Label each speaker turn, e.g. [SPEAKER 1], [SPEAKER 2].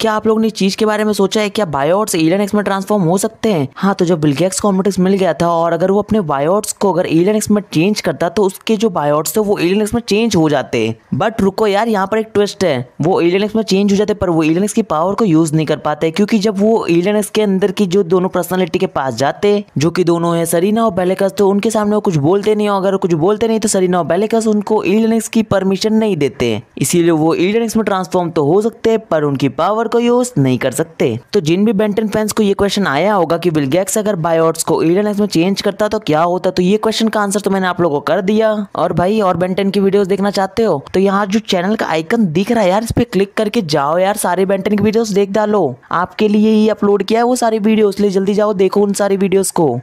[SPEAKER 1] क्या आप लोग ने चीज के बारे में सोचा है क्या बायोट्स एलियन एक्स में ट्रांसफॉर्म हो सकते हैं हाँ तो जो बिलगेक्स कॉमेटिक्स मिल गया था और अगर वो अपने बायोट्स को अगर एलियन एक्स में चेंज करता तो उसके जो बायोट्स थे वो एलियन एक्स में चेंज हो जाते बट रुको यार यहाँ पर एक ट्विस्ट है वो एलियन एक्स में चेंज हो जाते पर वो एलियन एक्स की पावर को यूज नहीं कर पाते क्योंकि जब वो एलियन एक्स के अंदर की जो दोनों पर्सनालिटी के पास जाते जो की दोनों है सरीना और बेलेकस तो उनके सामने वो कुछ बोलते नहीं अगर कुछ बोलते नहीं तो सरीना और बेलेकस उनको एलियन एक्स की परमिशन नहीं देते इसीलिए वो एलियन एक्स में ट्रांसफॉर्म तो हो सकते हैं पर उनकी पावर को यूज नहीं कर सकते तो जिन भी बेंटन फैंस को ये क्वेश्चन आया होगा कि विलगैक्स अगर बायोट्स को इलेवन में चेंज करता तो क्या होता तो ये क्वेश्चन का आंसर तो मैंने आप लोगों को कर दिया और भाई और बेंटन की वीडियोस देखना चाहते हो तो यहाँ जो चैनल का आइकन दिख रहा है यार इस पे क्लिक करके जाओ यार सारे बेंटन की वीडियोस देख डालो आपके लिए ही अपलोड किया है वो सारी वीडियो इसलिए जल्दी जाओ देखो उन सारी वीडियोस को